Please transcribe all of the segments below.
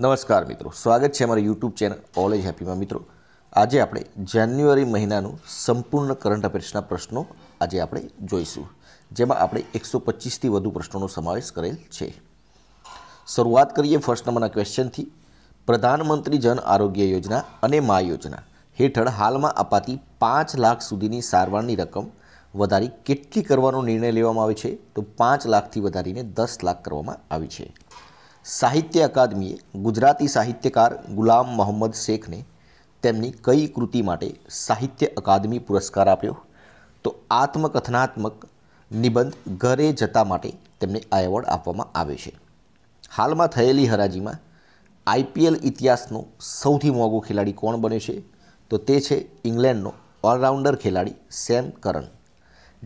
નમસ્કાર મિત્રો સ્વાગત છે અમારી યુટ્યુબ ચેનલ ઓલ એજ હેપીમાં મિત્રો આજે આપણે જાન્યુઆરી મહિનાનું સંપૂર્ણ કરંટ અફેર્સના પ્રશ્નો આજે આપણે જોઈશું જેમાં આપણે એકસો પચીસથી વધુ પ્રશ્નોનો સમાવેશ કરેલ છે શરૂઆત કરીએ ફર્સ્ટ નંબરના ક્વેશ્ચનથી પ્રધાનમંત્રી જન આરોગ્ય યોજના અને મા યોજના હેઠળ હાલમાં અપાતી પાંચ લાખ સુધીની સારવારની રકમ વધારી કેટલી કરવાનો નિર્ણય લેવામાં આવે છે તો પાંચ લાખથી વધારીને દસ લાખ કરવામાં આવી છે સાહિત્ય અકાદમીએ ગુજરાતી સાહિત્યકાર ગુલામ મોહમ્મદ શેખને તેમની કઈ કૃતિ માટે સાહિત્ય અકાદમી પુરસ્કાર આપ્યો તો આત્મકથનાત્મક નિબંધ ઘરે જતા માટે તેમને આ એવોર્ડ આપવામાં આવ્યો છે હાલમાં થયેલી હરાજીમાં આઈપીએલ ઇતિહાસનો સૌથી મોંઘો ખેલાડી કોણ બન્યો છે તો તે છે ઇંગ્લેન્ડનો ઓલરાઉન્ડર ખેલાડી સેમ કરન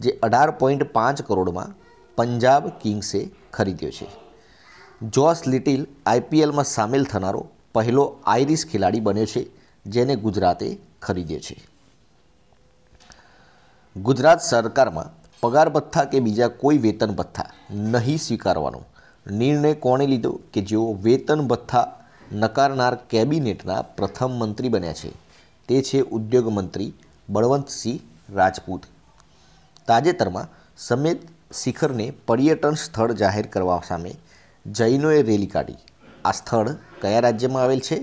જે અઢાર પોઈન્ટ પાંચ કરોડમાં પંજાબ કિંગ્સે ખરીદ્યો છે જોસ લિટિલ આઈપીએલમાં સામેલ થનારો પહેલો આઈરિશ ખેલાડી બન્યો છે જેને ગુજરાતે ખરીદ્યો છે ગુજરાત સરકારમાં પગાર ભથ્થા કે બીજા કોઈ વેતન ભથ્થા નહીં સ્વીકારવાનો નિર્ણય કોણે લીધો કે જેઓ વેતન ભથ્થા નકારનાર કેબિનેટના પ્રથમ મંત્રી બન્યા છે તે છે ઉદ્યોગ મંત્રી બળવંતસિંહ રાજપૂત તાજેતરમાં સમેત શિખરને પર્યટન સ્થળ જાહેર કરવા સામે જૈનોએ રેલી કાઢી આ સ્થળ કયા રાજ્યમાં આવેલ છે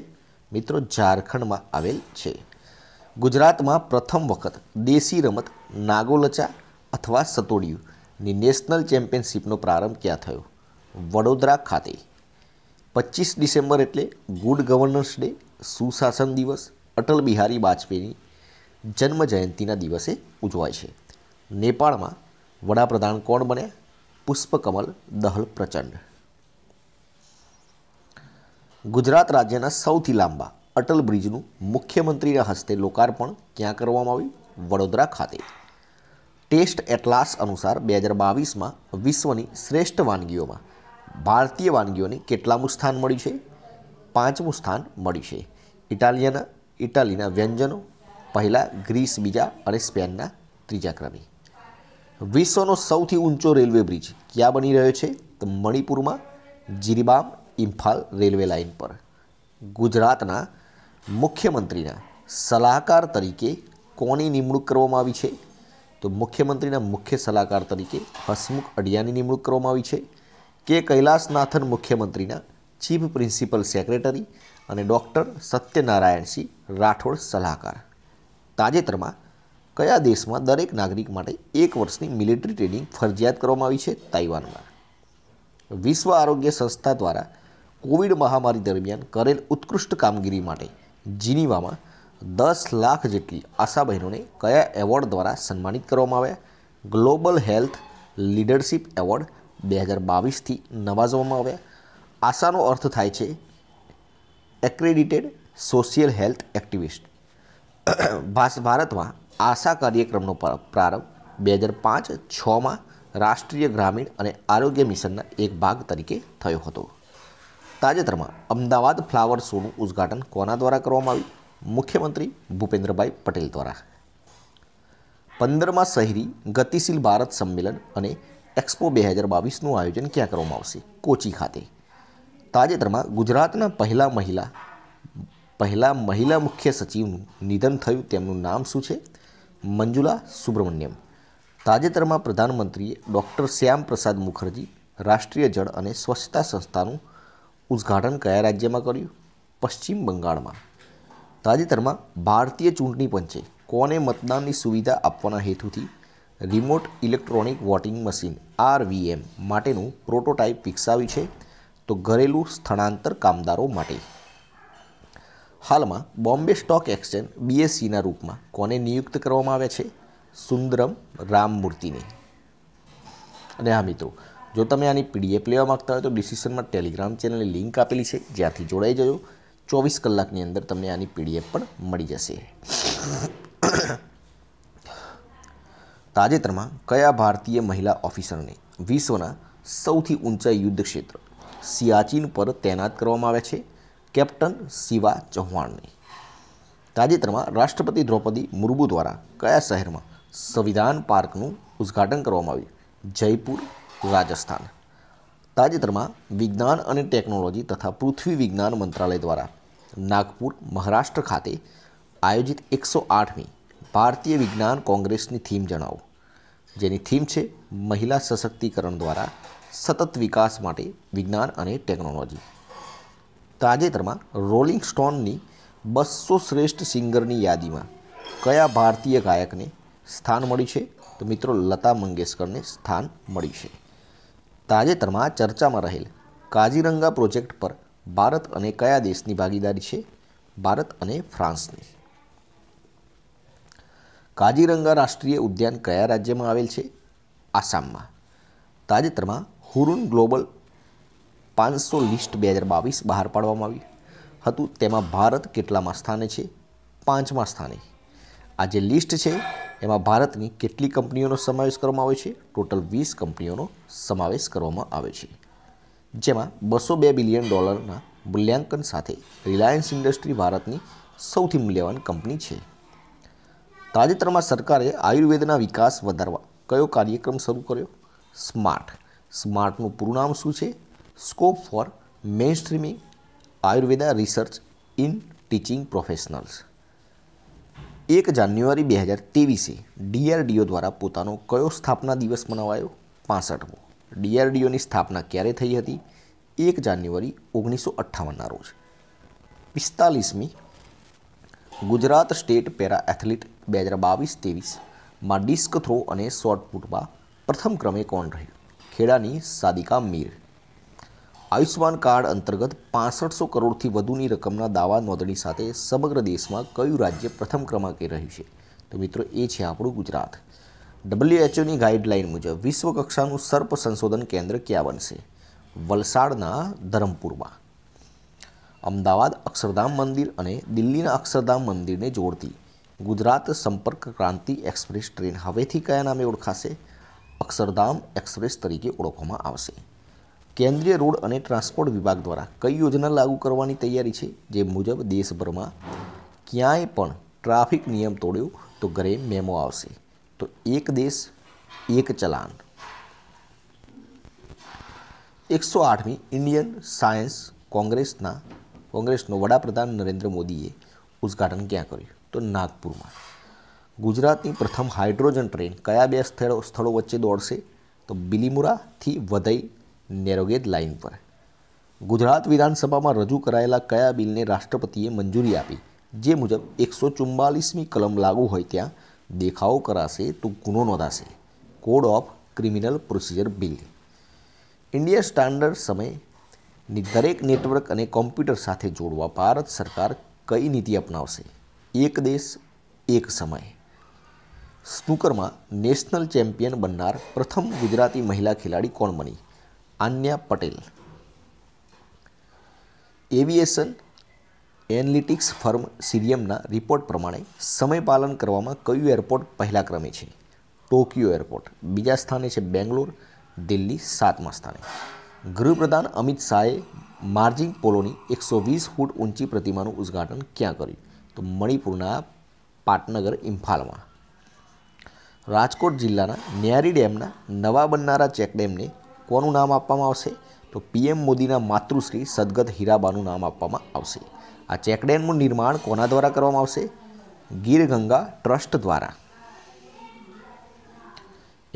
મિત્રો ઝારખંડમાં આવેલ છે ગુજરાતમાં પ્રથમ વખત દેશી રમત નાગોલચા અથવા સતોડિયું ની નેશનલ ચેમ્પિયનશિપનો પ્રારંભ ક્યાં થયો વડોદરા ખાતે પચીસ ડિસેમ્બર એટલે ગુડ ગવર્નન્સ ડે સુશાસન દિવસ અટલ બિહારી વાજપેયીની જન્મ જયંતિના દિવસે ઉજવાય છે નેપાળમાં વડાપ્રધાન કોણ બન્યા પુષ્પકમલ દહલ પ્રચંડ ગુજરાત રાજ્યના સૌથી લાંબા અટલ બ્રિજનું મુખ્યમંત્રીના હસ્તે લોકાર્પણ ક્યાં કરવામાં આવ્યું વડોદરા ખાતે ટેસ્ટ એટલાસ અનુસાર બે હજાર બાવીસમાં વિશ્વની શ્રેષ્ઠ વાનગીઓમાં ભારતીય વાનગીઓને કેટલામું સ્થાન મળ્યું છે પાંચમું સ્થાન મળ્યું છે ઇટાલિયાના ઇટાલીના વ્યંજનો પહેલાં ગ્રીસ બીજા અને સ્પેનના ત્રીજા ક્રમે વિશ્વનો સૌથી ઊંચો રેલવે બ્રિજ ક્યાં બની રહ્યો છે તો મણિપુરમાં જીરીબામ ઇમ્ફાલ રેલવે લાઇન પર ગુજરાતના મુખ્યમંત્રીના સલાહકાર તરીકે કોની નિમણૂક કરવામાં આવી છે તો મુખ્યમંત્રીના મુખ્ય સલાહકાર તરીકે હસમુખ અડિયાની નિમણૂક કરવામાં આવી છે કે કૈલાસનાથન મુખ્યમંત્રીના ચીફ પ્રિન્સિપલ સેક્રેટરી અને ડૉક્ટર સત્યનારાયણસિંહ રાઠોડ સલાહકાર તાજેતરમાં કયા દેશમાં દરેક નાગરિક માટે એક વર્ષની મિલિટરી ટ્રેનિંગ ફરજિયાત કરવામાં આવી છે તાઇવાનમાં વિશ્વ આરોગ્ય સંસ્થા દ્વારા કોવિડ મહામારી દરમિયાન કરેલ ઉત્કૃષ્ટ કામગીરી માટે જીનીવામાં દસ લાખ જેટલી આશા બહેનોને કયા એવોર્ડ દ્વારા સન્માનિત કરવામાં આવ્યા ગ્લોબલ હેલ્થ લીડરશિપ એવોર્ડ બે હજાર બાવીસથી નવાજવામાં આવ્યા આશાનો અર્થ થાય છે એક્રેડિટેડ સોશિયલ હેલ્થ એક્ટિવિસ્ટ ભારતમાં આશા કાર્યક્રમનો પ્રારંભ બે હજાર પાંચ છમાં રાષ્ટ્રીય ગ્રામીણ અને આરોગ્ય મિશનના એક ભાગ તરીકે થયો હતો તાજેતરમાં અમદાવાદ ફ્લાવર શોનું ઉદ્ઘાટન કોના દ્વારા કરવામાં આવ્યું મુખ્યમંત્રી ભૂપેન્દ્રભાઈ પટેલ દ્વારા પંદરમાં શહેરી ગતિશીલ ભારત સંમેલન અને એક્સપો બે હજાર બાવીસનું આયોજન ક્યાં કરવામાં આવશે કોચી ખાતે તાજેતરમાં ગુજરાતના પહેલા મહિલા પહેલા મહિલા મુખ્ય સચિવનું નિધન થયું તેમનું નામ શું છે મંજુલા સુબ્રમણ્યમ તાજેતરમાં પ્રધાનમંત્રીએ ડૉક્ટર શ્યામ પ્રસાદ મુખર્જી રાષ્ટ્રીય જળ અને સ્વચ્છતા સંસ્થાનું ઉદ્ઘાટન કયા રાજ્યમાં કર્યું પશ્ચિમ બંગાળમાં તાજેતરમાં ભારતીય ચૂંટણી પંચે કોને મતદાનની સુવિધા આપવાના હેતુથી remote electronic voting machine RVM માટેનું પ્રોટોટાઇપ વિકસાવ્યું છે તો ઘરેલું સ્થળાંતર કામદારો માટે હાલમાં બોમ્બે સ્ટોક એક્સચેન્જ બીએસસીના રૂપમાં કોને નિયુક્ત કરવામાં આવ્યા છે સુંદરમ રામમૂર્તિને અને હા મિત્રો જો તમે આની પીડીએફ લેવા માગતા હોય તો ડિસિશનમાં ટેલિગ્રામ ચેનલની લિંક આપેલી છે જ્યાંથી જોડાઈ જજો ચોવીસ કલાકની અંદર તમને આની પીડીએફ પણ મળી જશે તાજેતરમાં કયા ભારતીય મહિલા ઓફિસરને વિશ્વના સૌથી ઊંચા યુદ્ધ ક્ષેત્ર સિયાચીન પર તૈનાત કરવામાં આવ્યા છે કેપ્ટન શિવા ચૌહાણને તાજેતરમાં રાષ્ટ્રપતિ દ્રૌપદી મુર્મુ દ્વારા કયા શહેરમાં સંવિધાન પાર્કનું ઉદ્ઘાટન કરવામાં આવ્યું જયપુર રાજસ્થાન તાજેતરમાં વિજ્ઞાન અને ટેકનોલોજી તથા પૃથ્વી વિજ્ઞાન મંત્રાલય દ્વારા નાગપુર મહારાષ્ટ્ર ખાતે આયોજિત એકસો આઠમી ભારતીય વિજ્ઞાન કોંગ્રેસની થીમ જણાવો જેની થીમ છે મહિલા સશક્તિકરણ દ્વારા સતત વિકાસ માટે વિજ્ઞાન અને ટેકનોલોજી તાજેતરમાં રોલિંગ સ્ટોનની બસો શ્રેષ્ઠ સિંગરની યાદીમાં કયા ભારતીય ગાયકને સ્થાન મળ્યું છે તો મિત્રો લતા મંગેશકરને સ્થાન મળ્યું છે તાજેતરમાં ચર્ચામાં રહેલ કાજીરંગા પ્રોજેક્ટ પર ભારત અને કયા દેશની ભાગીદારી છે ભારત અને ફ્રાન્સની કાજીરંગા રાષ્ટ્રીય ઉદ્યાન કયા રાજ્યમાં આવેલ છે આસામમાં તાજેતરમાં હુરુન ગ્લોબલ પાંચસો લિસ્ટ બે હજાર બાવીસ બહાર પાડવામાં આવ્યું હતું તેમાં ભારત કેટલામાં સ્થાને છે પાંચમા સ્થાને આ જે લિસ્ટ છે એમાં ભારતની કેટલી કંપનીઓનો સમાવેશ કરવામાં આવે છે ટોટલ વીસ કંપનીઓનો સમાવેશ કરવામાં આવે છે જેમાં બસો બે બિલિયન ડોલરના મૂલ્યાંકન સાથે રિલાયન્સ ઇન્ડસ્ટ્રી ભારતની સૌથી મૂલ્યવાન કંપની છે તાજેતરમાં સરકારે આયુર્વેદના વિકાસ વધારવા કયો કાર્યક્રમ શરૂ કર્યો સ્માર્ટ સ્માર્ટનું પૂરું નામ શું છે scope for mainstreaming Ayurveda research in teaching professionals એક જાન્યુઆરી બે હજાર ત્રેવીસે ડીઆરડીઓ દ્વારા પોતાનો કયો સ્થાપના દિવસ મનાવાયો પાસઠમો ડીઆરડીઓની સ્થાપના ક્યારે થઈ હતી એક જાન્યુઆરી ઓગણીસો અઠ્ઠાવનના રોજ પિસ્તાલીસમી ગુજરાત સ્ટેટ પેરા એથ્લીટ બે હજાર બાવીસ ત્રેવીસમાં ડિસ્ક થ્રો અને શોર્ટ પુટમાં પ્રથમ ક્રમે કોણ રહ્યું ખેડાની સાદિકા મીર આયુષ્યમાન કાર્ડ અંતર્ગત પાસઠસો કરોડથી વધુની રકમના દાવા નોંધણી સાથે સમગ્ર દેશમાં કયું રાજ્ય પ્રથમ ક્રમાંકે રહ્યું છે તો મિત્રો એ છે આપણું ગુજરાત ડબલ્યુએચઓની ગાઈડલાઇન મુજબ વિશ્વકક્ષાનું સર્પ સંશોધન કેન્દ્ર ક્યાં બનશે વલસાડના ધરમપુરમાં અમદાવાદ અક્ષરધામ મંદિર અને દિલ્હીના અક્ષરધામ મંદિરને જોડતી ગુજરાત સંપર્ક ક્રાંતિ એક્સપ્રેસ ટ્રેન હવેથી કયા નામે ઓળખાશે અક્ષરધામ એક્સપ્રેસ તરીકે ઓળખવામાં આવશે કેન્દ્રીય રોડ અને ટ્રાન્સપોર્ટ વિભાગ દ્વારા કઈ યોજના લાગુ કરવાની તૈયારી છે જે મુજબ દેશભરમાં ક્યાંય પણ ટ્રાફિક નિયમ તોડ્યો તો ઘરે મેમો આવશે તો એક દેશ એક ચલાન એકસો આઠમી ઇન્ડિયન સાયન્સ કોંગ્રેસના કોંગ્રેસનો વડાપ્રધાન નરેન્દ્ર મોદીએ ઉદ્ઘાટન ક્યાં કર્યું તો નાગપુરમાં ગુજરાતની પ્રથમ હાઇડ્રોજન ટ્રેન કયા બે સ્થળો સ્થળો વચ્ચે દોડશે તો બિલીમુરાથી વધઈ નેરોગેજ લાઇન પર ગુજરાત વિધાનસભામાં રજૂ કરાયેલા કયા બિલને રાષ્ટ્રપતિએ મંજૂરી આપી જે મુજબ એકસો ચુમ્માલીસમી કલમ લાગુ હોય ત્યાં દેખાવ કરાશે તો ગુનો નોંધાશે code of criminal procedure bill India standard સમયની દરેક નેટવર્ક અને કોમ્પ્યુટર સાથે જોડવા ભારત સરકાર કઈ નીતિ અપનાવશે એક દેશ એક સમય સ્નૂકરમાં નેશનલ ચેમ્પિયન બનનાર પ્રથમ ગુજરાતી મહિલા ખેલાડી કોણ બની Anya Patel aviation analytics firm સિરિયમના રિપોર્ટ પ્રમાણે સમય પાલન કરવામાં કયું એરપોર્ટ પહેલા ક્રમે છે ટોક્યો એરપોર્ટ બીજા સ્થાને છે બેંગ્લોર દિલ્હી સાતમા સ્થાને ગૃહપ્રધાન અમિત શાહે માર્જિંગ પોલોની એકસો વીસ ફૂટ ઊંચી પ્રતિમાનું ઉદ્ઘાટન ક્યાં કર્યું તો મણિપુરના પાટનગર ઇમ્ફાલમાં રાજકોટ જિલ્લાના ન્યારી ડેમના નવા બનનારા ચેકડેમને કોનું નામ આપવામાં આવશે તો પીએમ મોદીના માતૃશ્રી સદગત હીરાબાનું નામ આપવામાં આવશે આ ચેકડેમનું નિર્માણ કોના દ્વારા કરવામાં આવશે ગીરગંગા ટ્રસ્ટ દ્વારા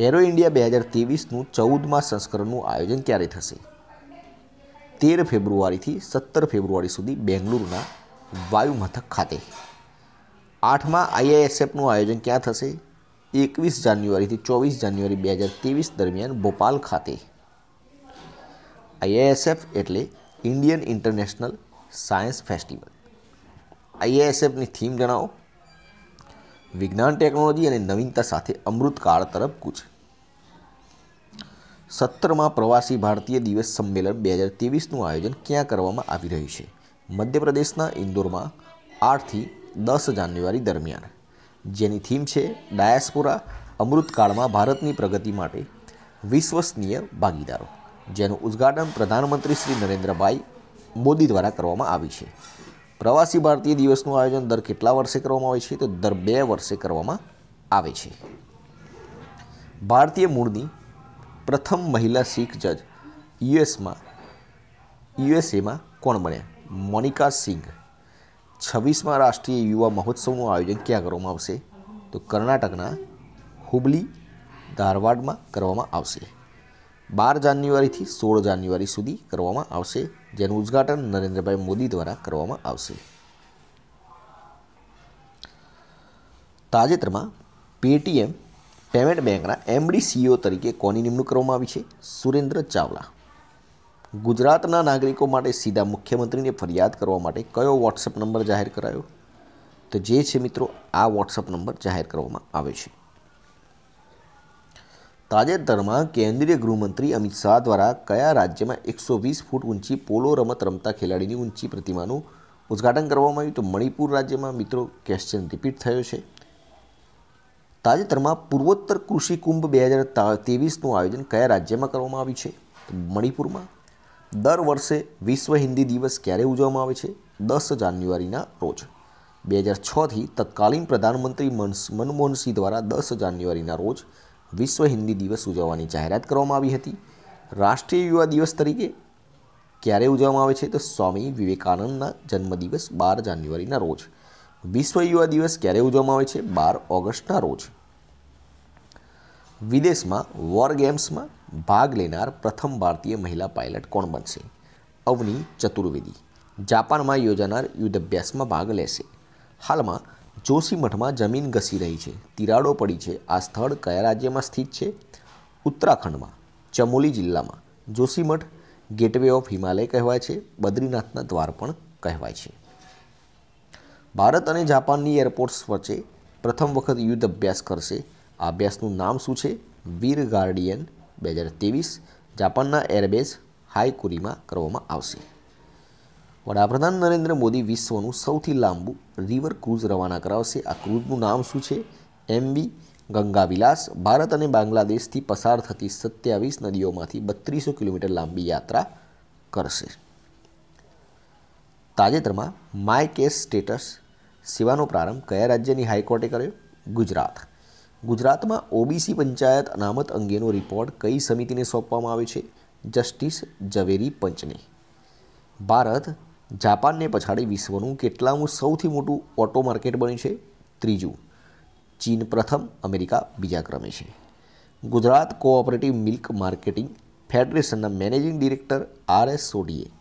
એરો ઇન્ડિયા બે હજાર ત્રેવીસનું ચૌદમાં સંસ્કરણનું આયોજન ક્યારે થશે તેર ફેબ્રુઆરીથી સત્તર ફેબ્રુઆરી સુધી બેંગલુરુના વાયુમથક ખાતે આઠમાં આઈઆઈએસએફનું આયોજન ક્યાં થશે એકવીસ જાન્યુઆરીથી ચોવીસ જાન્યુઆરી બે હજાર ત્રેવીસ દરમિયાન ભોપાલ ખાતે આઈએએસએફ એટલે ઇન્ડિયન ઇન્ટરનેશનલ સાયન્સ ફેસ્ટિવલ આઈએએસએફની થીમ જણાવો વિજ્ઞાન ટેકનોલોજી અને નવીનતા સાથે અમૃતકાળ તરફ કૂચ સત્તરમાં પ્રવાસી ભારતીય દિવસ સંમેલન બે હજાર ત્રેવીસનું આયોજન ક્યાં કરવામાં આવી રહ્યું છે મધ્યપ્રદેશના ઇન્દોરમાં આઠથી દસ જાન્યુઆરી દરમિયાન જેની થીમ છે ડાયાસ્પોરા અમૃતકાળમાં ભારતની પ્રગતિ માટે વિશ્વસનીય ભાગીદારો જેનું ઉદ્ઘાટન પ્રધાનમંત્રી શ્રી નરેન્દ્રભાઈ મોદી દ્વારા કરવામાં આવી છે પ્રવાસી ભારતીય દિવસનું આયોજન દર કેટલા વર્ષે કરવામાં આવે છે તો દર બે વર્ષે કરવામાં આવે છે ભારતીય મૂળની પ્રથમ મહિલા શીખ જજ યુએસમાં યુએસએમાં કોણ બન્યા મોનિકા સિંઘ છવ્વીસમાં રાષ્ટ્રીય યુવા મહોત્સવનું આયોજન ક્યાં કરવામાં આવશે તો કર્ણાટકના હુબલી ધારવાડમાં કરવામાં આવશે બાર જાન્યુઆરીથી સોળ જાન્યુઆરી સુધી કરવામાં આવશે જેનું ઉદ્ઘાટન નરેન્દ્રભાઈ મોદી દ્વારા કરવામાં આવશે તાજેતરમાં પેટીએમ પેમેન્ટ બેંકના એમડી સીઈઓ તરીકે કોની નિમણૂક કરવામાં આવી છે સુરેન્દ્ર ચાવલા ગુજરાતના નાગરિકો માટે સીધા મુખ્યમંત્રીને ફરિયાદ કરવા માટે કયો વોટ્સઅપ નંબર જાહેર કરાયો તો જે છે મિત્રો આ વોટ્સઅપ નંબર જાહેર કરવામાં આવ્યો છે તાજેતરમાં કેન્દ્રીય ગૃહમંત્રી અમિત શાહ દ્વારા કયા રાજ્યમાં એકસો વીસ ફૂટ ઊંચી પોલો રમત રમતા ખેલાડીની ઊંચી પ્રતિમાનું ઉદ્ઘાટન કરવામાં આવ્યું તો મણિપુર રાજ્યમાં મિત્રો ક્વેશ્ચન રિપીટ થયો છે તાજેતરમાં પૂર્વોત્તર કૃષિ કુંભ બે હજાર તેવીસનું આયોજન કયા રાજ્યમાં કરવામાં આવ્યું છે મણિપુરમાં દર વર્ષે વિશ્વ હિન્દી દિવસ ક્યારે ઉજવવામાં આવે છે દસ જાન્યુઆરીના રોજ બે હજાર છથી તત્કાલીન પ્રધાનમંત્રી મનમોહનસિંહ દ્વારા દસ જાન્યુઆરીના રોજ વિશ્વ હિન્દી દિવસ ઉજવવાની જાહેરાત કરવામાં આવી હતી રાષ્ટ્રીય યુવા દિવસ તરીકે ક્યારે ઉજવવામાં આવે છે તો સ્વામી વિવેકાનંદના જન્મદિવસ બાર જાન્યુઆરીના રોજ વિશ્વ યુવા દિવસ ક્યારે ઉજવવામાં આવે છે બાર ઓગસ્ટના રોજ વિદેશમાં વોર ગેમ્સમાં ભાગ લેનાર પ્રથમ ભારતીય મહિલા પાયલટ કોણ બનશે અવની ચતુર્વેદી જાપાનમાં યોજાનાર યુદ્ધાભ્યાસમાં ભાગ લેશે હાલમાં જોશીમઠમાં જમીન ઘસી રહી છે તિરાડો પડી છે આ સ્થળ કયા રાજ્યમાં સ્થિત છે ઉત્તરાખંડમાં ચમોલી જિલ્લામાં જોશીમઠ ગેટવે ઓફ હિમાલય કહેવાય છે બદ્રીનાથના દ્વાર પણ કહેવાય છે ભારત અને જાપાનની એરપોર્ટ્સ વચ્ચે પ્રથમ વખત યુદ્ધ અભ્યાસ કરશે આ અભ્યાસનું નામ શું છે વીર ગાર્ડિયન બે હજાર ત્રેવીસ જાપાનના એરબેઝ હાઈકુરીમાં કરવામાં આવશે વડાપ્રધાન નરેન્દ્ર મોદી વિશ્વનું સૌથી લાંબુ રિવર ક્રૂઝ રવાના કરાવશે આ ક્રૂઝનું નામ શું છે એમવી ગંગા વિલાસ ભારત અને બાંગ્લાદેશથી પસાર થતી સત્યાવીસ નદીઓમાંથી બત્રીસો કિલોમીટર લાંબી યાત્રા કરશે તાજેતરમાં માય કેસ સ્ટેટસ સેવાનો પ્રારંભ કયા રાજ્યની હાઈકોર્ટે કર્યો ગુજરાત ગુજરાતમાં ઓબીસી પંચાયત અનામત અંગેનો રિપોર્ટ કઈ સમિતિને સોંપવામાં આવ્યો છે જસ્ટિસ ઝવેરી પંચને ભારત જાપાનને પછાડી વિશ્વનું કેટલામું સૌથી મોટું ઓટો માર્કેટ બન્યું છે ત્રીજું ચીન પ્રથમ અમેરિકા બીજા ક્રમે છે ગુજરાત કોઓપરેટિવ મિલ્ક માર્કેટિંગ ફેડરેશનના મેનેજિંગ ડિરેક્ટર આર એસ સોઢીએ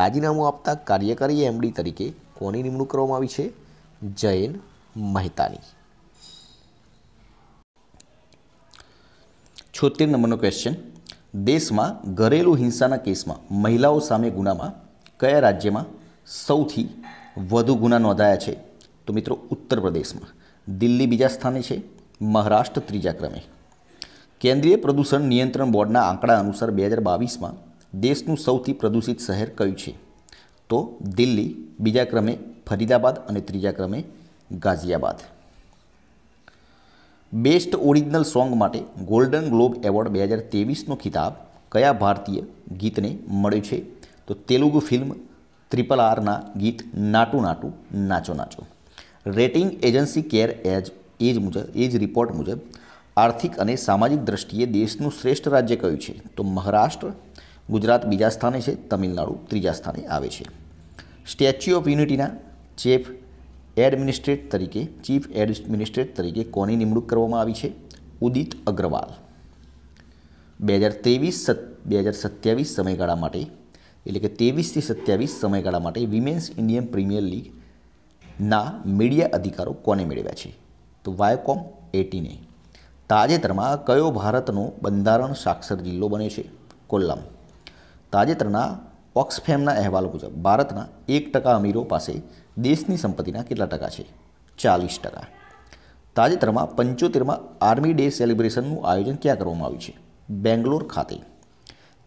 રાજીનામું આપતા કાર્યકારી એમડી તરીકે કોની નિમણૂક કરવામાં આવી છે જયન મહેતાની છોતેર નંબરનો ક્વેશ્ચન દેશમાં ઘરેલું હિંસાના કેસમાં મહિલાઓ સામે ગુનામાં કયા રાજ્યમાં સૌથી વધુ ગુના નોંધાયા છે તો મિત્રો ઉત્તર પ્રદેશમાં દિલ્હી બીજા સ્થાને છે મહારાષ્ટ્ર ત્રીજા ક્રમે કેન્દ્રીય પ્રદૂષણ નિયંત્રણ બોર્ડના આંકડા અનુસાર બે હજાર બાવીસમાં દેશનું સૌથી પ્રદૂષિત શહેર કયું છે તો દિલ્હી બીજા ક્રમે ફરીદાબાદ અને ત્રીજા ક્રમે ગાઝિયાબાદ બેસ્ટ ઓરિજિનલ સોંગ માટે ગોલ્ડન ગ્લોબ એવોર્ડ બે હજાર તેવીસનો ખિતાબ કયા ભારતીય ગીતને મળ્યો છે તો તેલુગુ ફિલ્મ ત્રિપલ આરના ગીત Naatu Naatu Nacho Nacho rating agency Care Edge Edge મુજબ એજ રિપોર્ટ મુજબ આર્થિક અને સામાજિક દ્રષ્ટિએ દેશનું શ્રેષ્ઠ રાજ્ય કયું છે તો મહારાષ્ટ્ર ગુજરાત બીજા સ્થાને છે તમિલનાડુ ત્રીજા સ્થાને આવે છે સ્ટેચ્યુ ઓફ યુનિટીના ચીફ એડમિનિસ્ટ્રેટ તરીકે ચીફ એડમિનિસ્ટ્રેટ તરીકે કોની નિમણૂક કરવામાં આવી છે ઉદિત અગ્રવાલ બે હજાર ત્રેવીસ બે હજાર સત્યાવીસ સમયગાળા માટે એટલે કે ત્રેવીસથી સત્યાવીસ સમયગાળા માટે વિમેન્સ ઇન્ડિયન પ્રીમિયર લીગના મીડિયા અધિકારો કોને મેળવ્યા છે તો વાયકોમ એટીને તાજેતરમાં કયો ભારતનો બંધારણ સાક્ષર જિલ્લો બન્યો છે કોલ્લમ તાજેતરના ઓક્સફેમના અહેવાલો મુજબ ભારતના એક ટકા અમીરો પાસે દેશની સંપત્તિના કેટલા ટકા છે ચાલીસ ટકા તાજેતરમાં પંચોતેરમાં આર્મી ડે સેલિબ્રેશનનું આયોજન ક્યાં કરવામાં આવ્યું છે બેંગ્લોર ખાતે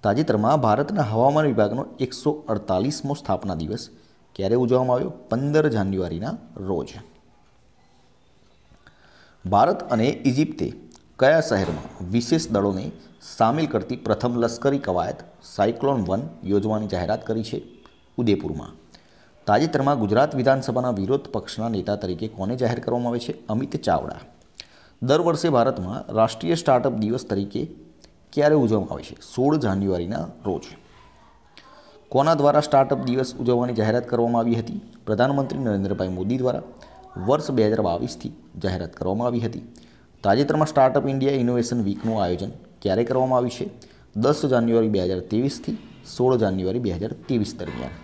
તાજેતરમાં ભારતના હવામાન વિભાગનો એકસો અડતાલીસમો સ્થાપના દિવસ ક્યારે ઉજવવામાં આવ્યો પંદર જાન્યુઆરીના રોજ ભારત અને ઇજિપ્તે કયા શહેરમાં વિશેષ દળોને સામેલ કરતી પ્રથમ લશ્કરી કવાયત સાયક્લોન વન યોજવાની જાહેરાત કરી છે ઉદયપુરમાં તાજેતરમાં ગુજરાત વિધાનસભાના વિરોધ પક્ષના નેતા તરીકે કોને જાહેર કરવામાં આવે છે અમિત ચાવડા દર વર્ષે ભારતમાં રાષ્ટ્રીય સ્ટાર્ટઅપ દિવસ તરીકે ક્યારે ઉજવવામાં આવે છે સોળ જાન્યુઆરીના રોજ કોના દ્વારા સ્ટાર્ટઅપ દિવસ ઉજવવાની જાહેરાત કરવામાં આવી હતી પ્રધાનમંત્રી નરેન્દ્રભાઈ મોદી દ્વારા વર્ષ બે હજાર બાવીસથી જાહેરાત કરવામાં આવી હતી તાજેતરમાં સ્ટાર્ટઅપ ઇન્ડિયા ઇનોવેશન વીકનું આયોજન ક્યારે કરવામાં આવ્યું છે દસ જાન્યુઆરી બે હજાર ત્રેવીસથી સોળ જાન્યુઆરી બે હજાર ત્રેવીસ દરમિયાન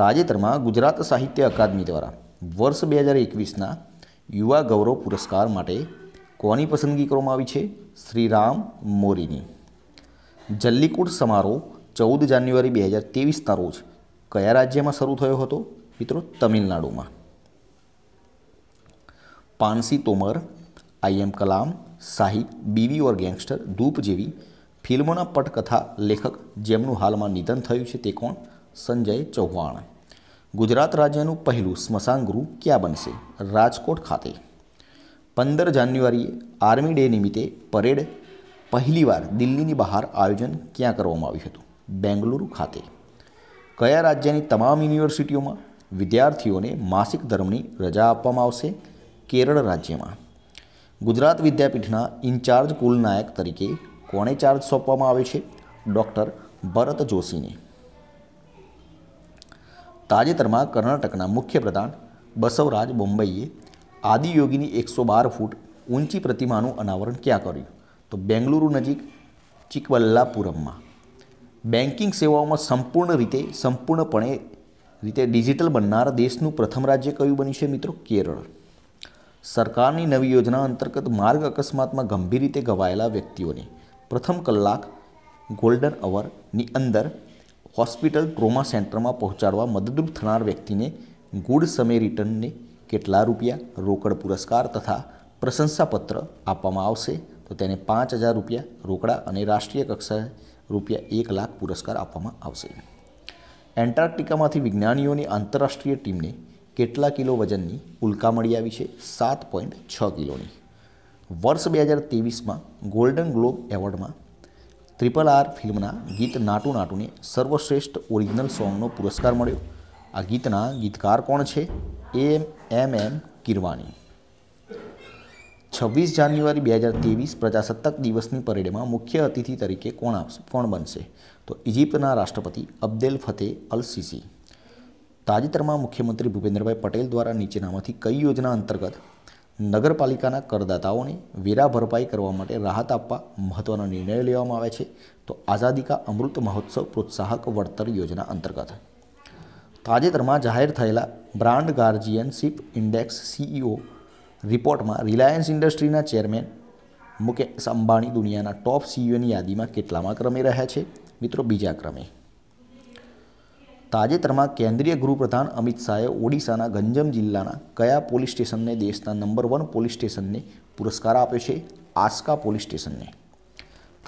તાજેતરમાં ગુજરાત સાહિત્ય અકાદમી દ્વારા વર્ષ બે હજાર એકવીસના યુવા ગૌરવ પુરસ્કાર માટે કોની પસંદગી કરવામાં આવી છે શ્રીરામ મોરીની જલ્લીકૂટ સમારોહ ચૌદ જાન્યુઆરી બે હજાર તેવીસના રોજ કયા રાજ્યમાં શરૂ થયો હતો મિત્રો તમિલનાડુમાં પાનસી તોમર આઈએમ કલામ સાહિબ બીવી ઓર ગેંગસ્ટર ધૂપ જેવી ફિલ્મોના પટકથા લેખક જેમનું હાલમાં નિધન થયું છે તે કોણ સંજય ચૌહાણ ગુજરાત રાજ્યનું પહેલું સ્મશાન ગૃહ ક્યાં બનશે રાજકોટ ખાતે પંદર જાન્યુઆરીએ આર્મી ડે નિમિત્તે પરેડ પહેલીવાર દિલ્હીની બહાર આયોજન ક્યાં કરવામાં આવ્યું હતું બેંગલુરુ ખાતે કયા રાજ્યની તમામ યુનિવર્સિટીઓમાં વિદ્યાર્થીઓને માસિક ધર્મની રજા આપવામાં આવશે કેરળ રાજ્યમાં ગુજરાત વિદ્યાપીઠના ઇન્ચાર્જ કુલનાયક તરીકે કોણે ચાર્જ સોંપવામાં આવે છે ડૉક્ટર ભરત જોશીને તાજેતરમાં કર્ણાટકના મુખ્યપ્રધાન બસવરાજ બોમ્બઈએ આદિયોગીની એકસો બાર ફૂટ ઊંચી પ્રતિમાનું અનાવરણ ક્યાં કર્યું તો બેંગલુરુ નજીક ચિકવલ્લાપુરમમાં બેન્કિંગ સેવાઓમાં સંપૂર્ણ રીતે સંપૂર્ણપણે રીતે ડિજિટલ બનનાર દેશનું પ્રથમ રાજ્ય કયું બન્યું છે મિત્રો કેરળ સરકારની નવી યોજના અંતર્ગત માર્ગ અકસ્માતમાં ગંભીર રીતે ઘવાયેલા વ્યક્તિઓને પ્રથમ કલાક ગોલ્ડન અવરની અંદર હોસ્પિટલ ટ્રોમા સેન્ટરમાં પહોંચાડવા મદદરૂપ થનાર વ્યક્તિને ગુડ સમય રિટર્નને કેટલા રૂપિયા રોકડ પુરસ્કાર તથા પ્રશંસાપત્ર આપવામાં આવશે તો તેને પાંચ હજાર રૂપિયા રોકડા અને રાષ્ટ્રીય કક્ષાએ રૂપિયા એક લાખ પુરસ્કાર આપવામાં આવશે એન્ટાર્કટિકામાંથી વિજ્ઞાનીઓની આંતરરાષ્ટ્રીય ટીમને કેટલા કિલો વજનની ઉલ્કા મળી આવી છે સાત પોઈન્ટ છ કિલોની વર્ષ બે હજાર ત્રેવીસમાં ગોલ્ડન ગ્લોબ એવોર્ડમાં ત્રિપલ આર ફિલ્મના ગીત નાટુ નાટુને સર્વશ્રેષ્ઠ ઓરિજિનલ સોંગનો પુરસ્કાર મળ્યો આ ગીતના ગીતકાર કોણ છે એમ એમ એમ કિરવાણી છવ્વીસ જાન્યુઆરી બે હજાર ત્રેવીસ પ્રજાસત્તાક દિવસની પરેડમાં મુખ્ય અતિથિ તરીકે કોણ આપશે કોણ બનશે તો ઇજિપ્તના રાષ્ટ્રપતિ અબ્દેલ ફતેહ અલ સીસી તાજેતરમાં મુખ્યમંત્રી ભૂપેન્દ્રભાઈ પટેલ દ્વારા નીચેનામાંથી કઈ યોજના અંતર્ગત નગરપાલિકાના કરદાતાઓને વેરા ભરપાઈ કરવા માટે રાહત આપવા મહત્ત્વનો નિર્ણય લેવામાં આવે છે તો આઝાદી કા અમૃત મહોત્સવ પ્રોત્સાહક વળતર યોજના અંતર્ગત તાજેતરમાં જાહેર થયેલા બ્રાન્ડ ગાર્જિયનશીપ ઇન્ડેક્સ સીઈઓ રિપોર્ટમાં રિલાયન્સ ઇન્ડસ્ટ્રીના ચેરમેન મુકેશ અંબાણી દુનિયાના ટોપ સીઈઓની યાદીમાં કેટલામાં ક્રમે રહ્યા છે મિત્રો બીજા ક્રમે તાજેતરમાં કેન્દ્રીય ગૃહપ્રધાન અમિત શાહે ઓડિશાના ગંજમ જિલ્લાના કયા પોલીસ સ્ટેશનને દેશના નંબર વન પોલીસ સ્ટેશનને પુરસ્કાર આપ્યો છે આસ્કા પોલીસ સ્ટેશનને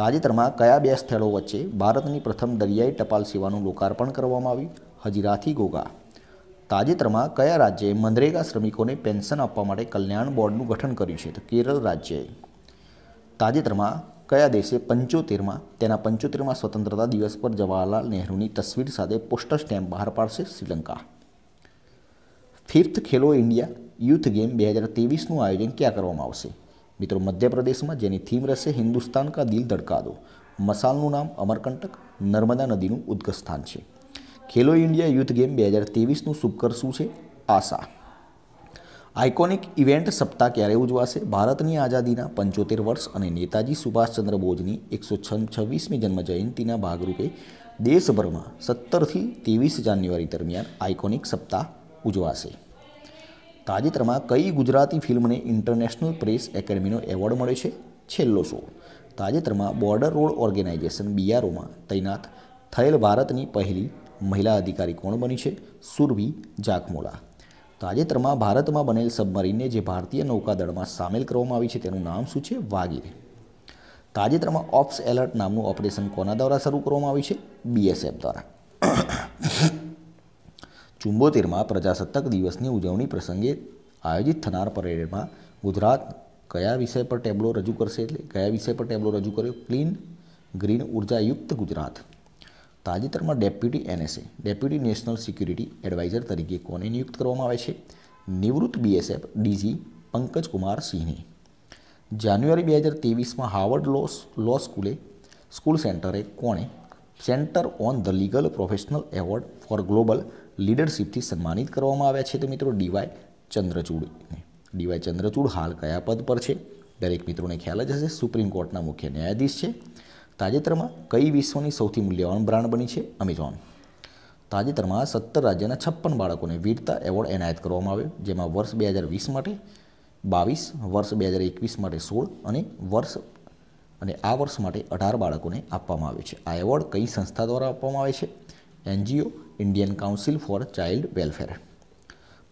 તાજેતરમાં કયા બે સ્થળો વચ્ચે ભારતની પ્રથમ દરિયાઈ ટપાલ સેવાનું લોકાર્પણ કરવામાં આવ્યું હજીરાથી ગોગા તાજેતરમાં કયા રાજ્યે મનરેગા શ્રમિકોને પેન્શન આપવા માટે કલ્યાણ બોર્ડનું ગઠન કર્યું છે તો કેરળ રાજ્યએ તાજેતરમાં કયા દેશે પંચોતેરમાં તેના પંચોતેરમાં સ્વતંત્રતા દિવસ પર જવાહરલાલ નહેરુની તસવીર સાથે પોસ્ટર સ્ટેમ્પ બહાર પાડશે Sri Lanka fifth Khelo India youth game બે હજાર ત્રેવીસનું આયોજન ક્યાં કરવામાં આવશે મિત્રો મધ્યપ્રદેશમાં જેની થીમ રહેશે હિન્દુસ્તાન કા દિલ ધડકા દો મસાલનું નામ અમરકંટક નર્મદા નદીનું ઉદ્ગસ્થાન છે ખેલો ઇન્ડિયા યુથ ગેમ બે હજાર તેવીસનું સુપકર શું છે આશા આઇકોનિક ઇવેન્ટ સપ્તાહ ક્યારે ઉજવાશે ભારતની આઝાદીના પંચોતેર વર્ષ અને નેતાજી સુભાષચંદ્ર બોઝની એકસો છવ્વીસમી જન્મજયંતિના ભાગરૂપે દેશભરમાં સત્તરથી ત્રેવીસ જાન્યુઆરી દરમિયાન આઇકોનિક સપ્તાહ ઉજવાશે તાજેતરમાં કઈ ગુજરાતી ફિલ્મને ઇન્ટરનેશનલ પ્રેસ એકેડમીનો એવોર્ડ મળ્યો છે છેલ્લો શો તાજેતરમાં બોર્ડર રોડ ઓર્ગેનાઇઝેશન બીઆરઓમાં તૈનાત થયેલ ભારતની પહેલી મહિલા અધિકારી કોણ બની છે સુરભી જાખમોલા તાજેતરમાં ભારતમાં બનેલ સબમરીનને જે ભારતીય નૌકાદળમાં સામેલ કરવામાં આવી છે તેનું નામ શું છે વાગીર તાજેતરમાં ઓપ્સ એલર્ટ નામનું ઓપરેશન કોના દ્વારા શરૂ કરવામાં આવ્યું છે બીએસએફ દ્વારા ચુંબોતેરમાં પ્રજાસત્તાક દિવસની ઉજવણી પ્રસંગે આયોજિત થનાર પરેડમાં ગુજરાત કયા વિષય પર ટેબલો રજૂ કરશે એટલે કયા વિષય પર ટેબલો રજૂ કર્યો ક્લીન ગ્રીન ઉર્જાયુક્ત ગુજરાત તાજેતરમાં deputy NSA deputy national security adviser તરીકે કોને નિયુક્ત કરવામાં આવે છે નિવૃત્ત બીએસએફ ડીજી પંકજકુમાર સિંહને જાન્યુઆરી બે હજાર ત્રેવીસમાં હાવર્ડ લો લો સ્કૂલે સ્કૂલ સેન્ટરે કોણે centre on the legal profession award for global લીડરશીપથી સન્માનિત કરવામાં આવ્યા છે તો મિત્રો ડીવાય ચંદ્રચૂડને ડીવાય ચંદ્રચૂડ હાલ કયા પદ પર છે દરેક મિત્રોને ખ્યાલ જ હશે સુપ્રીમ કોર્ટના મુખ્ય ન્યાયાધીશ છે તાજેતરમાં કઈ વિશ્વની સૌથી મૂલ્યવાન બ્રાન્ડ બની છે અમેઝોન તાજેતરમાં સત્તર રાજ્યના છપ્પન બાળકોને વીરતા એવોર્ડ એનાયત કરવામાં આવ્યો જેમાં વર્ષ બે હજાર વીસ માટે બાવીસ વર્ષ બે હજાર એકવીસ માટે સોળ અને વર્ષ અને આ વર્ષ માટે અઢાર બાળકોને આપવામાં આવ્યો છે આ એવોર્ડ કઈ સંસ્થા દ્વારા આપવામાં આવે છે NGO Indian council for child welfare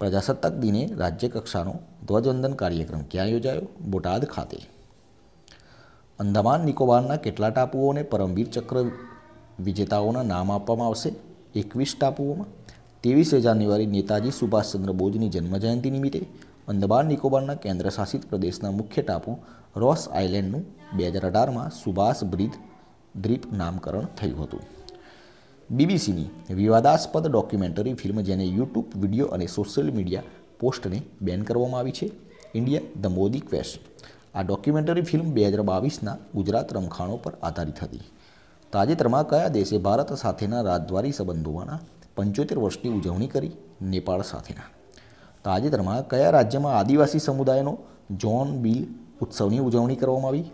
પ્રજાસત્તાક દિને રાજ્યકક્ષાનો ધ્વજવંદન કાર્યક્રમ ક્યાં યોજાયો બોટાદ ખાતે અંદામાન નિકોબારના કેટલા ટાપુઓને પરમવીર ચક્ર વિજેતાઓના નામ આપવામાં આવશે એકવીસ ટાપુઓમાં ત્રેવીસ જાન્યુઆરી નેતાજી સુભાષચંદ્ર બોઝની જન્મજયંતિ નિમિત્તે અંદામાન નિકોબારના કેન્દ્રશાસિત પ્રદેશના મુખ્ય ટાપુ રોસ આઇલેન્ડનું બે હજાર અઢારમાં સુભાષ બ્રિજ દ્વીપ નામકરણ થયું હતું બીબીસીની વિવાદાસ્પદ ડોક્યુમેન્ટરી ફિલ્મ જેને યુટ્યુબ વિડીયો અને સોશિયલ મીડિયા પોસ્ટને બેન કરવામાં આવી છે ઇન્ડિયા ધ મોદી ક્વેસ્ટ આ ડોક્યુમેન્ટરી ફિલ્મ બે હજાર બાવીસના ગુજરાત રમખાણો પર આધારિત હતી તાજેતરમાં કયા દેશે ભારત સાથેના રાજદ્વારી સંબંધોના પંચોતેર વર્ષની ઉજવણી કરી નેપાળ સાથેના તાજેતરમાં કયા રાજ્યમાં આદિવાસી સમુદાયનો જોન બિલ ઉત્સવની ઉજવણી કરવામાં આવી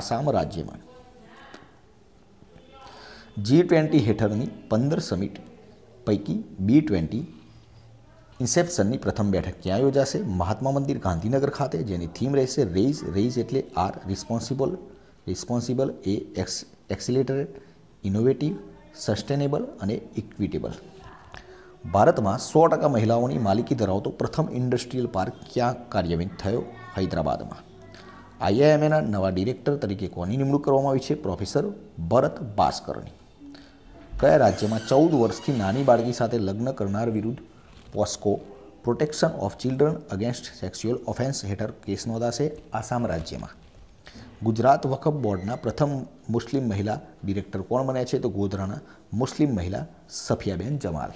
આસામ રાજ્યમાં જી ટ્વેન્ટી હેઠળની પંદર સમિટ પૈકી બી ટ્વેન્ટી ઇન્સેપ્શનની પ્રથમ બેઠક ક્યાં યોજાશે મહાત્મા મંદિર ગાંધીનગર ખાતે જેની થીમ રહેશે રેઇઝ રેઇઝ એટલે R responsible responsible A x accelerate innovative sustainable અને ઇક્વિટેબલ ભારતમાં સો ટકા મહિલાઓની માલિકી ધરાવતો પ્રથમ ઇન્ડસ્ટ્રીયલ પાર્ક ક્યાં કાર્યવિત થયો હૈદરાબાદમાં આઈઆઈએમએના નવા ડિરેક્ટર તરીકે કોની નિમણૂક કરવામાં આવી છે પ્રોફેસર ભરત ભાસ્કરની કયા રાજ્યમાં ચૌદ વર્ષથી નાની બાળકી સાથે લગ્ન કરનાર વિરુદ્ધ POCSO protection of children against sexual offence હેઠળ કેસ નોંધાશે આસામ રાજ્યમાં ગુજરાત વકફ બોર્ડના પ્રથમ મુસ્લિમ મહિલા ડિરેક્ટર કોણ બન્યા છે તો ગોધરાના મુસ્લિમ મહિલા સફિયાબેન જમાલ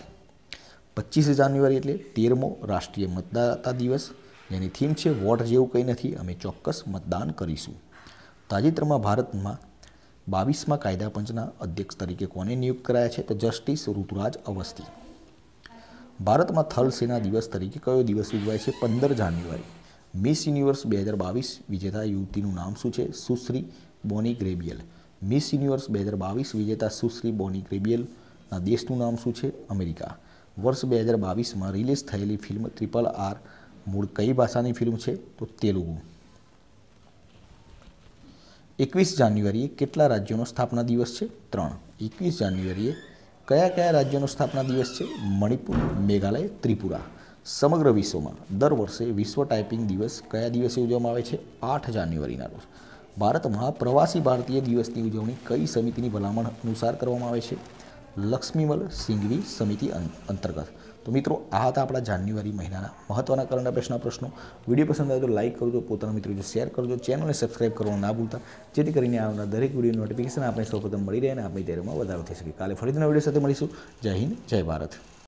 પચીસ જાન્યુઆરી એટલે તેરમો રાષ્ટ્રીય મતદાતા દિવસ જેની થીમ છે વોટ જેવું કંઈ નથી અમે ચોક્કસ મતદાન કરીશું તાજેતરમાં ભારતમાં બાવીસમાં કાયદા પંચના અધ્યક્ષ તરીકે કોને નિયુક્ત કરાયા છે તો જસ્ટિસ ઋતુરાજ અવસ્થી ભારતમાં થલ સેના દિવસ તરીકે કયો દિવસ ઉજવાય છે પંદર જાન્યુઆરી મિસ યુનિવર્સ બે હજાર બાવીસ વિજેતા યુવતીનું નામ શું છે Sushri Bonnie Gabriel miss universe બે હજાર બાવીસ વિજેતા સુશ્રી બોની ગ્રેબિયલના દેશનું નામ શું છે અમેરિકા વર્ષ બે હજાર બાવીસમાં રિલીઝ થયેલી ફિલ્મ ટ્રિપલ આર મૂળ કઈ ભાષાની ફિલ્મ છે તો તેલુગુ એકવીસ જાન્યુઆરીએ કેટલા રાજ્યોનો સ્થાપના દિવસ છે ત્રણ એકવીસ જાન્યુઆરીએ કયા કયા રાજ્યનો સ્થાપના દિવસ છે મણિપુર મેઘાલય ત્રિપુરા સમગ્ર વિશ્વમાં દર વર્ષે વિશ્વ ટાઈપિંગ દિવસ કયા દિવસે ઉજવવામાં આવે છે આઠ જાન્યુઆરીના રોજ ભારતમાં પ્રવાસી ભારતીય દિવસની ઉજવણી કઈ સમિતિની ભલામણ અનુસાર કરવામાં આવે છે લક્ષ્મીમલ સિંઘવી સમિતિ અંતર્ગત તો મિત્રો આ હતા આપણા જાન્યુઆરી મહિનાના મહત્ત્વના કરંટ અફેર્સના પ્રશ્નો વિડીયો પસંદ આવે તો લાઇક કરજો પોતાના મિત્રો શેર કરજો ચેનલને સબસ્ક્રાઇબ કરવાનું ના ભૂલતા જેથી કરીને આવનાર દરેક વિડીયો નોટિફિકેશન આપણે સૌપ્રથમ મળી રહે અને આપણી તૈયારીમાં વધારો થઈ શકે કાલે ફરીથી નવા વિડીયો સાથે મળીશું જય હિન્દ જય ભારત